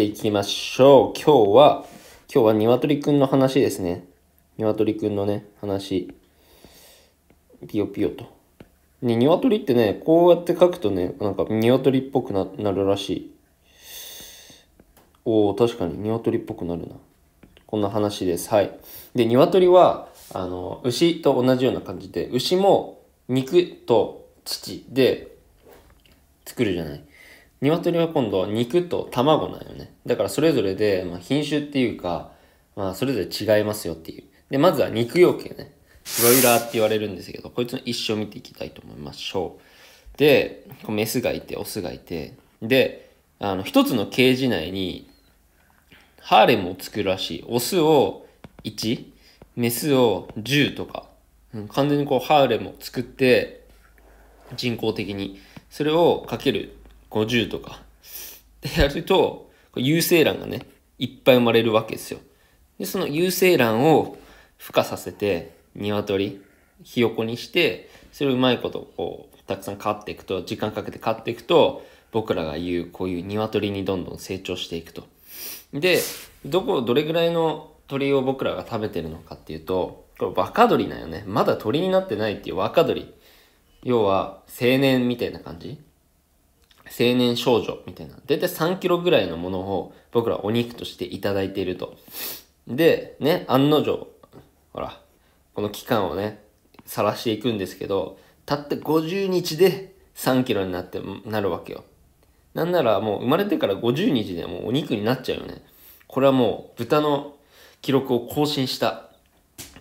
ていきましょう。今日は、今日は鶏くんの話ですね。鶏くんのね、話。ピヨピヨと。ね、鶏ってね、こうやって書くとね、なんか鶏っぽくななるらしい。おお確かに鶏っぽくなるな。こんな話です。はい。で、鶏は、あの、牛と同じような感じで、牛も肉と土で作るじゃない。鶏は今度は肉と卵なんよね。だからそれぞれで、まあ、品種っていうか、まあ、それぞれ違いますよっていう。で、まずは肉用系ね。ロイラーって言われるんですけど、こいつの一生見ていきたいと思いましょう。で、メスがいて、オスがいて、で、あの、一つのケージ内に、ハーレムを作るらしい。オスを1、メスを10とか、うん、完全にこうハーレムを作って、人工的に、それをかける50とか。でやると、有精卵がね、いっぱい生まれるわけですよ。で、その有精卵を孵化させて、鶏、ひよこにして、それをうまいことこう、たくさん飼っていくと、時間かけて飼っていくと、僕らが言う、こういう鶏にどんどん成長していくと。で、どこ、どれぐらいの鳥を僕らが食べてるのかっていうと、これ若鳥なんよね。まだ鳥になってないっていう若鳥。要は、青年みたいな感じ。青年少女みたいな。だいたい3キロぐらいのものを僕らお肉としていただいていると。で、ね、案の定、ほら、この期間をね、晒していくんですけど、たった50日で3キロになって、なるわけよ。なんならもう生まれてから50日でもうお肉になっちゃうよね。これはもう豚の記録を更新した。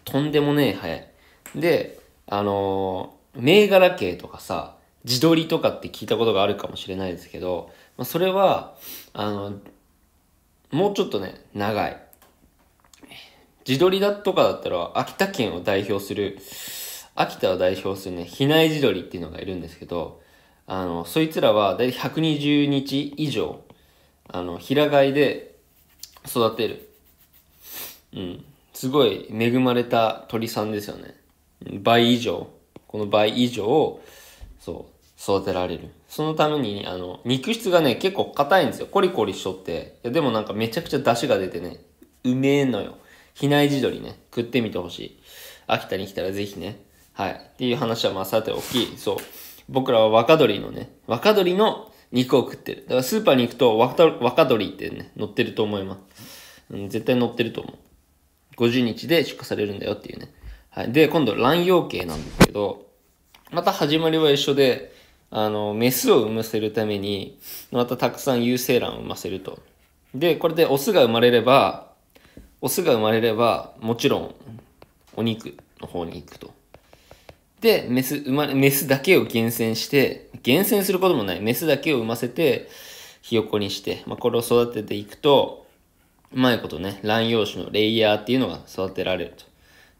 とんでもねえ早い。で、あのー、銘柄系とかさ、自撮りとかって聞いたことがあるかもしれないですけど、まあ、それは、あの、もうちょっとね、長い。自撮りだとかだったら、秋田県を代表する、秋田を代表するね、比内地鶏っていうのがいるんですけど、あの、そいつらは大体120日以上、あの、平飼いで育てる。うん。すごい恵まれた鳥さんですよね。倍以上。この倍以上を、そう育てられるそのためにあの肉質がね結構硬いんですよコリコリしとっていやでもなんかめちゃくちゃ出汁が出てねうめえのよ比内地鶏ね食ってみてほしい秋田に来たらぜひねはいっていう話はまあさておきそう僕らは若鶏のね若鶏の肉を食ってるだからスーパーに行くと若鶏ってね乗ってると思います、うん、絶対乗ってると思う50日で出荷されるんだよっていうねはい。で、今度、卵養鶏なんですけど、また始まりは一緒で、あの、メスを産ませるために、またたくさん有精卵を産ませると。で、これでオスが生まれれば、オスが生まれれば、もちろん、お肉の方に行くと。で、メス、生まれ、メスだけを厳選して、厳選することもない。メスだけを産ませて、ひよこにして、まあ、これを育てていくと、うまいことね、卵用種のレイヤーっていうのが育てられると。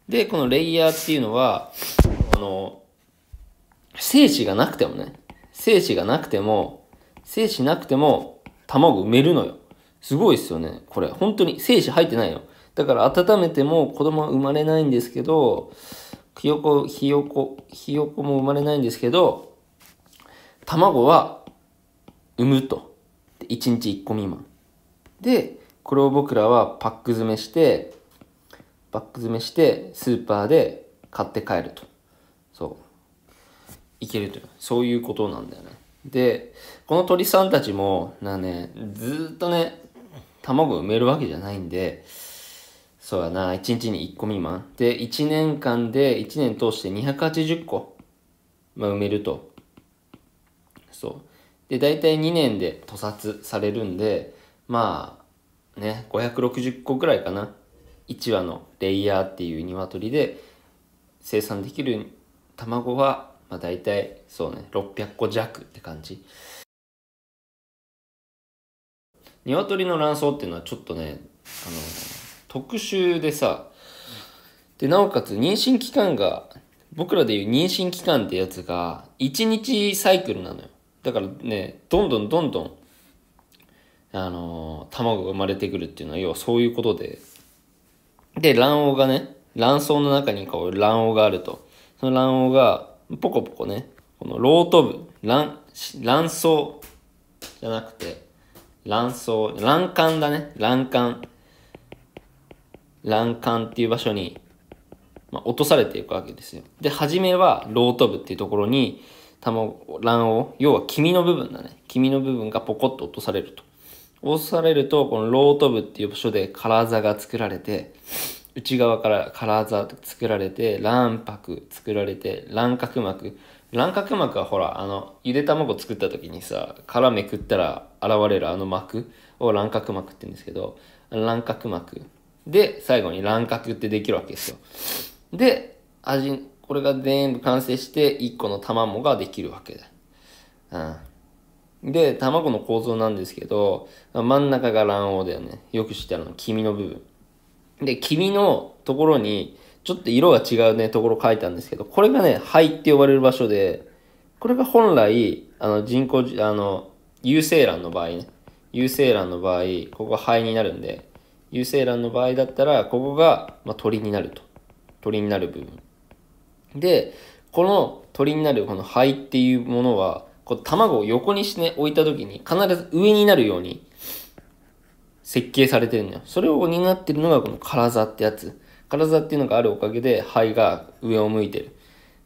で、このレイヤーっていうのは、あの、精子がなくてもね、精子がなくても、精子なくても卵産めるのよ。すごいですよね。これ、本当に精子入ってないの。だから温めても子供は生まれないんですけど、ひよこ、ひよこ、ひよこも生まれないんですけど、卵は産むと。1日1個未満。で、これを僕らはパック詰めして、パック詰めして、スーパーで買って帰ると。そう。いけるという、そういうことなんだよね。で、この鳥さんたちも、なね、ずっとね、卵を埋めるわけじゃないんで、そうやな、1日に1個未満。で、1年間で、1年通して280個、まあ、埋めると。そう。で、大体2年で屠殺されるんで、まあ、ね、560個くらいかな。1羽のレイヤーっていう鶏で生産できる卵はまあ大体そうね、600個弱って感じ。鶏の卵巣っていうのはちょっとね、あの、特殊でさ、で、なおかつ妊娠期間が、僕らでいう妊娠期間ってやつが、1日サイクルなのよ。だからね、どんどんどんどん、あの卵が生まれてくるっていうのは、要はそういうことで。で、卵黄がね、卵巣の中にこう卵黄があると。その卵黄が、ポコポコね、このロート部、卵、卵巣じゃなくて、卵巣、卵管だね、卵管。卵管っていう場所に、まあ、落とされていくわけですよ。で、初めはロート部っていうところに、卵、卵黄、要は黄身の部分だね。黄身の部分がポコッと落とされると。落とされると、このロート部っていう場所で体が作られて、内側から体作られて卵白作られて卵角膜卵角膜はほらあのゆで卵作った時にさ殻めくったら現れるあの膜を卵角膜って言うんですけど卵角膜で最後に卵角ってできるわけですよで味これが全部完成して1個の卵ができるわけだうんで卵の構造なんですけど真ん中が卵黄だよねよく知ってあるの黄身の部分で、君のところに、ちょっと色が違うね、ところ書いたんですけど、これがね、肺って呼ばれる場所で、これが本来、あの、人工、あの、有精卵の場合ね、有精卵の場合、ここが肺になるんで、有精卵の場合だったら、ここが、まあ、鳥になると。鳥になる部分。で、この鳥になるこの肺っていうものは、こう卵を横にして、ね、置いた時に必ず上になるように設計されてるのよ。それを担ってるのがこの体ってやつ。体っていうのがあるおかげで肺が上を向いてる。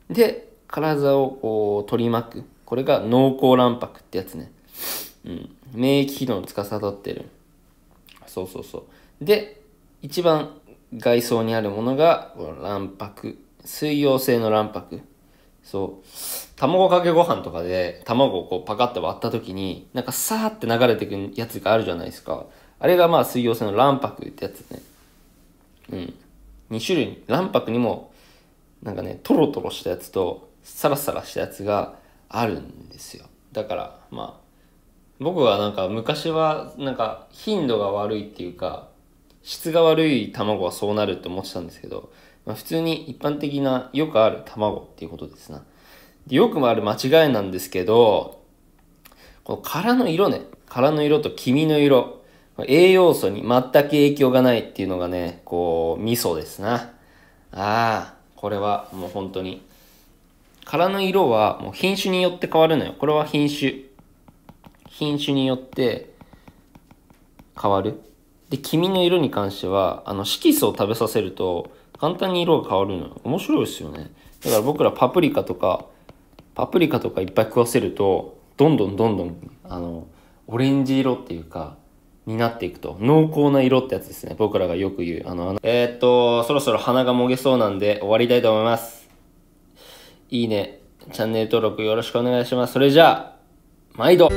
で、体をこう取り巻く。これが濃厚卵白ってやつね。うん。免疫機能を司ってる。そうそうそう。で、一番外装にあるものが、この卵白。水溶性の卵白。そう。卵かけご飯とかで、卵をこうパカッて割った時に、なんかさーって流れてくるやつがあるじゃないですか。あれがまあ水溶性の卵白ってやつね。うん。2種類、卵白にも、なんかね、トロトロしたやつと、サラサラしたやつがあるんですよ。だから、まあ、僕はなんか昔は、なんか頻度が悪いっていうか、質が悪い卵はそうなるって思ってたんですけど、まあ、普通に一般的なよくある卵っていうことですな。でよくもある間違いなんですけど、この殻の色ね。殻の色と黄身の色。栄養素に全く影響がないっていうのがね、こう、味噌ですな。ああ、これはもう本当に。殻の色はもう品種によって変わるのよ。これは品種。品種によって変わる。で、黄身の色に関しては、あの、色素を食べさせると、簡単に色が変わるのよ。面白いですよね。だから僕らパプリカとか、パプリカとかいっぱい食わせると、どんどんどんどん、あの、オレンジ色っていうか、になっていくと。濃厚な色ってやつですね。僕らがよく言う。あの、あのえー、っと、そろそろ鼻がもげそうなんで終わりたいと思います。いいね、チャンネル登録よろしくお願いします。それじゃあ、毎度